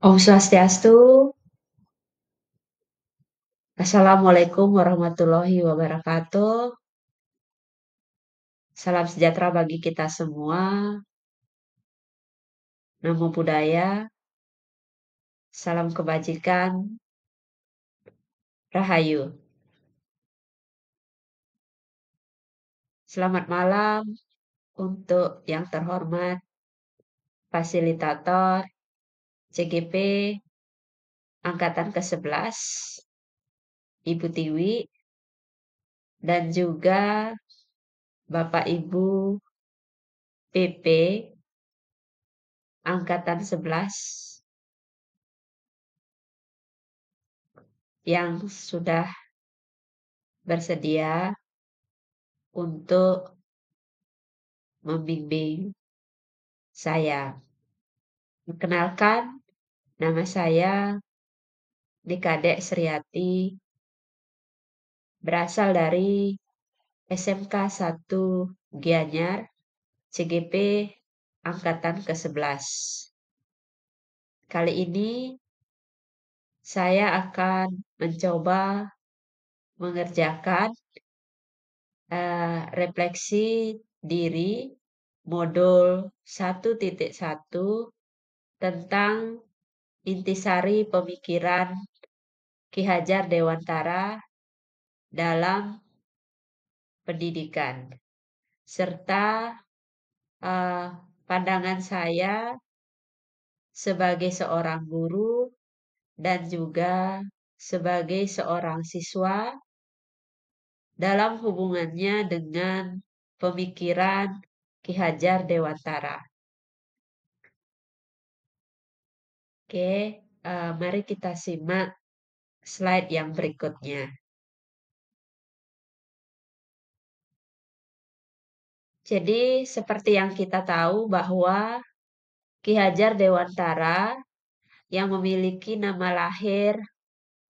Om Swastiastu. Assalamualaikum warahmatullahi wabarakatuh. Salam sejahtera bagi kita semua. Namo budaya, Salam kebajikan. Rahayu. Selamat malam untuk yang terhormat fasilitator CGP angkatan ke-11 Ibu Tiwi dan juga Bapak Ibu PP angkatan 11 yang sudah bersedia untuk membimbing saya. Perkenalkan, Nama saya Dikadek Sriati, berasal dari SMK 1 Gianyar, CGP Angkatan ke-11. Kali ini saya akan mencoba mengerjakan uh, refleksi diri modul 1.1 tentang intisari pemikiran Ki Hajar Dewantara dalam pendidikan serta eh, pandangan saya sebagai seorang guru dan juga sebagai seorang siswa dalam hubungannya dengan pemikiran Ki Hajar Dewantara. Oke, uh, mari kita simak slide yang berikutnya. Jadi, seperti yang kita tahu bahwa Ki Hajar Dewantara yang memiliki nama lahir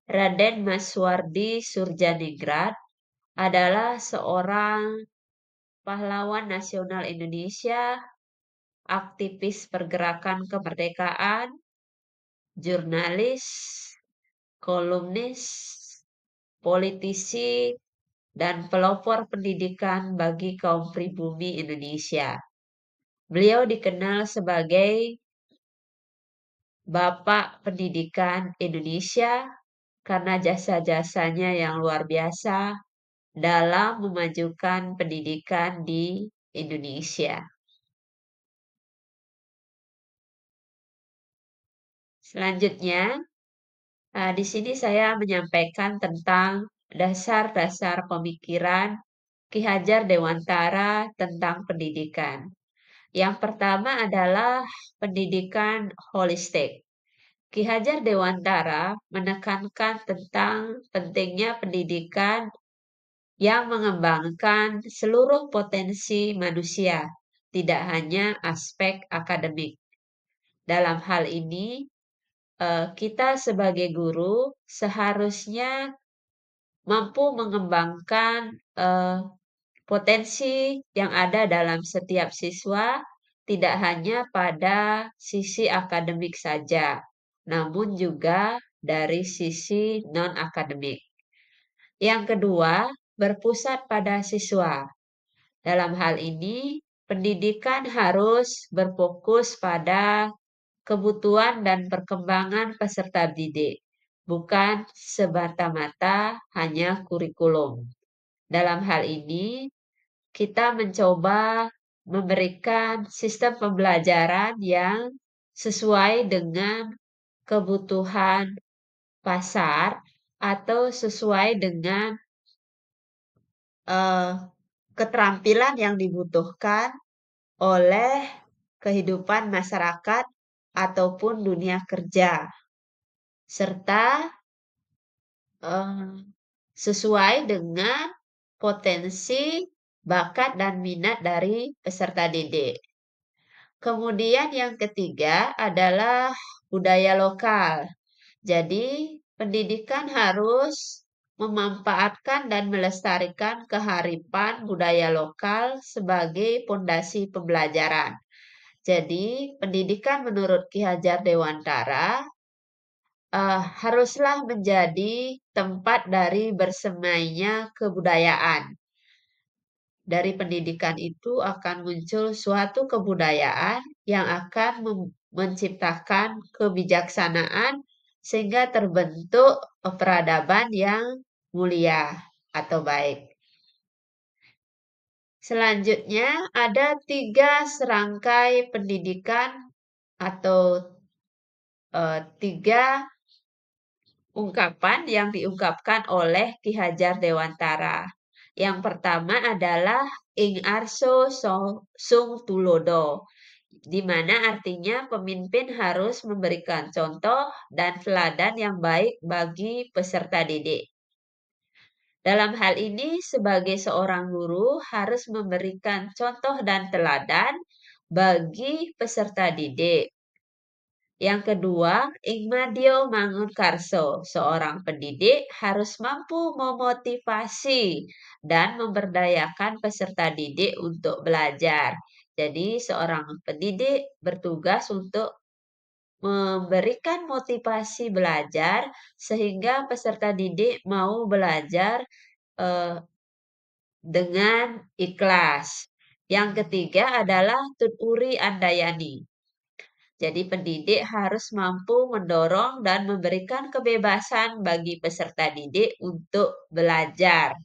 Raden Maswardi Surjaningrat adalah seorang pahlawan nasional Indonesia, aktivis pergerakan kemerdekaan, jurnalis, kolumnis, politisi, dan pelopor pendidikan bagi kaum pribumi Indonesia. Beliau dikenal sebagai Bapak Pendidikan Indonesia karena jasa-jasanya yang luar biasa dalam memajukan pendidikan di Indonesia. Selanjutnya, eh, di sini saya menyampaikan tentang dasar-dasar pemikiran Ki Hajar Dewantara tentang pendidikan. Yang pertama adalah pendidikan holistik. Ki Hajar Dewantara menekankan tentang pentingnya pendidikan yang mengembangkan seluruh potensi manusia, tidak hanya aspek akademik. Dalam hal ini, Eh, kita sebagai guru seharusnya mampu mengembangkan eh, potensi yang ada dalam setiap siswa, tidak hanya pada sisi akademik saja, namun juga dari sisi non-akademik. Yang kedua, berpusat pada siswa. Dalam hal ini, pendidikan harus berfokus pada kebutuhan dan perkembangan peserta didik, bukan sebata mata hanya kurikulum. Dalam hal ini, kita mencoba memberikan sistem pembelajaran yang sesuai dengan kebutuhan pasar atau sesuai dengan uh, keterampilan yang dibutuhkan oleh kehidupan masyarakat ataupun dunia kerja, serta eh, sesuai dengan potensi, bakat, dan minat dari peserta didik. Kemudian yang ketiga adalah budaya lokal. Jadi pendidikan harus memanfaatkan dan melestarikan keharifan budaya lokal sebagai fondasi pembelajaran. Jadi, pendidikan menurut Ki Hajar Dewantara uh, haruslah menjadi tempat dari bersemainya kebudayaan. Dari pendidikan itu akan muncul suatu kebudayaan yang akan menciptakan kebijaksanaan sehingga terbentuk peradaban yang mulia atau baik. Selanjutnya, ada tiga serangkai pendidikan atau e, tiga ungkapan yang diungkapkan oleh Ki Hajar Dewantara. Yang pertama adalah Ing Arso Sung Tulodo, di mana artinya pemimpin harus memberikan contoh dan teladan yang baik bagi peserta didik. Dalam hal ini, sebagai seorang guru harus memberikan contoh dan teladan bagi peserta didik. Yang kedua, Mangun Mangunkarso, seorang pendidik harus mampu memotivasi dan memberdayakan peserta didik untuk belajar. Jadi, seorang pendidik bertugas untuk memberikan motivasi belajar sehingga peserta didik mau belajar eh, dengan ikhlas. Yang ketiga adalah tuturi andayani. Jadi pendidik harus mampu mendorong dan memberikan kebebasan bagi peserta didik untuk belajar.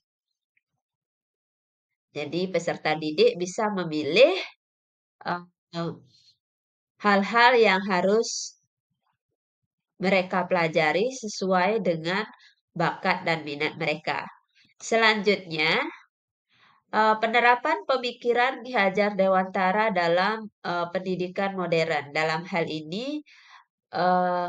Jadi peserta didik bisa memilih eh, hal-hal yang harus mereka pelajari sesuai dengan bakat dan minat mereka. Selanjutnya, eh, penerapan pemikiran dihajar Dewantara dalam eh, pendidikan modern. Dalam hal ini, eh,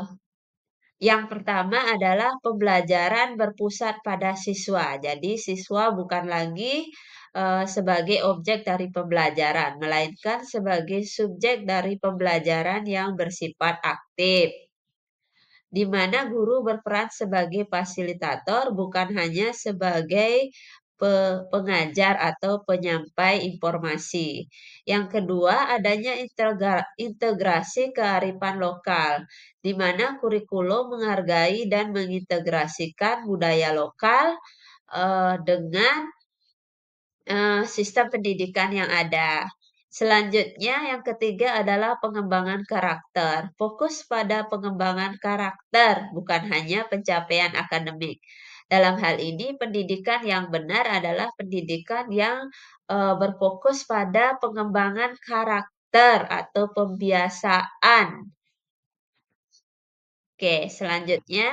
yang pertama adalah pembelajaran berpusat pada siswa. Jadi siswa bukan lagi uh, sebagai objek dari pembelajaran, melainkan sebagai subjek dari pembelajaran yang bersifat aktif. Di mana guru berperan sebagai fasilitator, bukan hanya sebagai pe pengajar atau penyampai informasi. Yang kedua, adanya integra integrasi kearifan lokal, di mana kurikulum menghargai dan mengintegrasikan budaya lokal uh, dengan uh, sistem pendidikan yang ada. Selanjutnya, yang ketiga adalah pengembangan karakter. Fokus pada pengembangan karakter, bukan hanya pencapaian akademik. Dalam hal ini, pendidikan yang benar adalah pendidikan yang uh, berfokus pada pengembangan karakter atau pembiasaan. Oke, selanjutnya.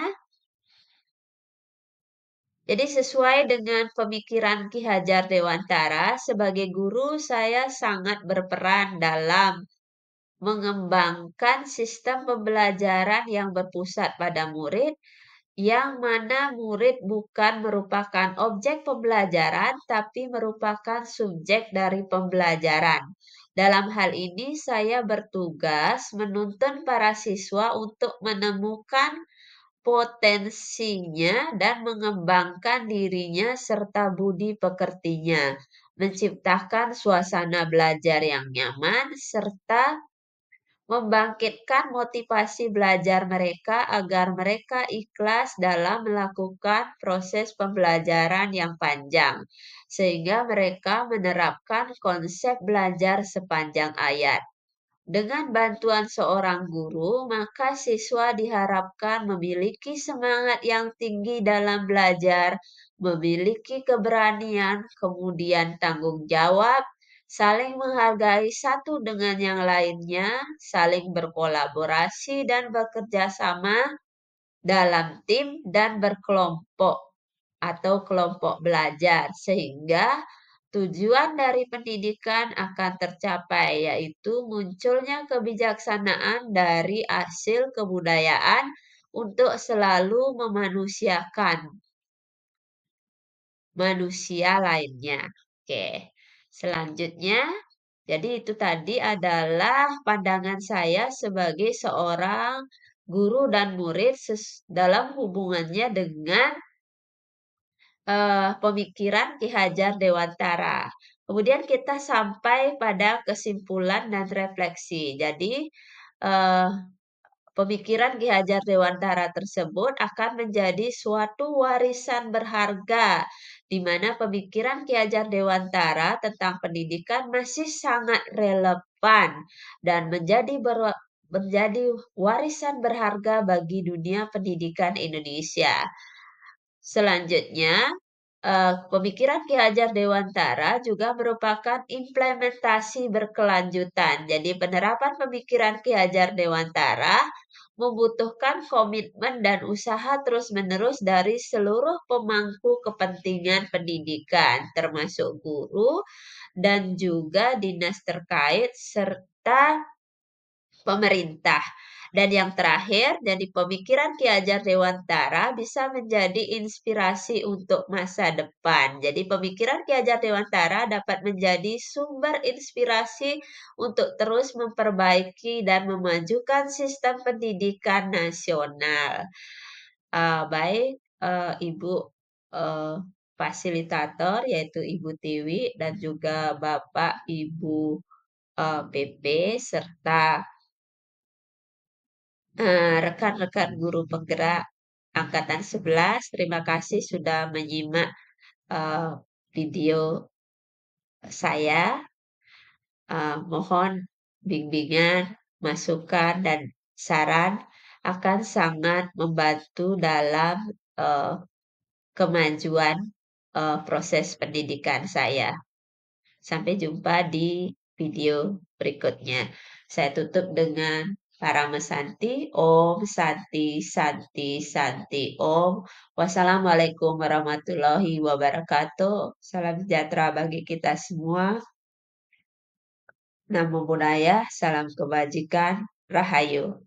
Jadi sesuai dengan pemikiran Ki Hajar Dewantara, sebagai guru saya sangat berperan dalam mengembangkan sistem pembelajaran yang berpusat pada murid yang mana murid bukan merupakan objek pembelajaran, tapi merupakan subjek dari pembelajaran. Dalam hal ini, saya bertugas menuntun para siswa untuk menemukan potensinya dan mengembangkan dirinya serta budi pekertinya, menciptakan suasana belajar yang nyaman, serta membangkitkan motivasi belajar mereka agar mereka ikhlas dalam melakukan proses pembelajaran yang panjang, sehingga mereka menerapkan konsep belajar sepanjang ayat. Dengan bantuan seorang guru, maka siswa diharapkan memiliki semangat yang tinggi dalam belajar, memiliki keberanian, kemudian tanggung jawab, saling menghargai satu dengan yang lainnya, saling berkolaborasi dan bekerja sama dalam tim dan berkelompok atau kelompok belajar, sehingga tujuan dari pendidikan akan tercapai, yaitu munculnya kebijaksanaan dari hasil kebudayaan untuk selalu memanusiakan manusia lainnya. Oke. Selanjutnya, jadi itu tadi adalah pandangan saya sebagai seorang guru dan murid dalam hubungannya dengan uh, pemikiran Ki Hajar Dewantara. Kemudian kita sampai pada kesimpulan dan refleksi. Jadi uh, pemikiran Ki Hajar Dewantara tersebut akan menjadi suatu warisan berharga di mana pemikiran Ki Hajar Dewantara tentang pendidikan masih sangat relevan dan menjadi ber, menjadi warisan berharga bagi dunia pendidikan Indonesia. Selanjutnya, eh, pemikiran Ki Hajar Dewantara juga merupakan implementasi berkelanjutan. Jadi penerapan pemikiran Ki Hajar Dewantara membutuhkan komitmen dan usaha terus-menerus dari seluruh pemangku kepentingan pendidikan, termasuk guru dan juga dinas terkait serta pemerintah. Dan yang terakhir, jadi pemikiran Ki Hajar Dewantara bisa menjadi inspirasi untuk masa depan. Jadi pemikiran Ki Hajar Dewantara dapat menjadi sumber inspirasi untuk terus memperbaiki dan memajukan sistem pendidikan nasional. Uh, baik, uh, Ibu uh, fasilitator yaitu Ibu Tiwi dan juga Bapak Ibu uh, PP serta Eh, rekan-rekan uh, guru penggerak angkatan 11, terima kasih sudah menyimak uh, video saya. Uh, mohon bimbingan, masukan, dan saran akan sangat membantu dalam uh, kemajuan uh, proses pendidikan saya. Sampai jumpa di video berikutnya. Saya tutup dengan Parama Santi, Om Santi, Santi, Santi, Om. Wassalamualaikum warahmatullahi wabarakatuh. Salam sejahtera bagi kita semua. Namo Buddhaya, salam kebajikan, Rahayu.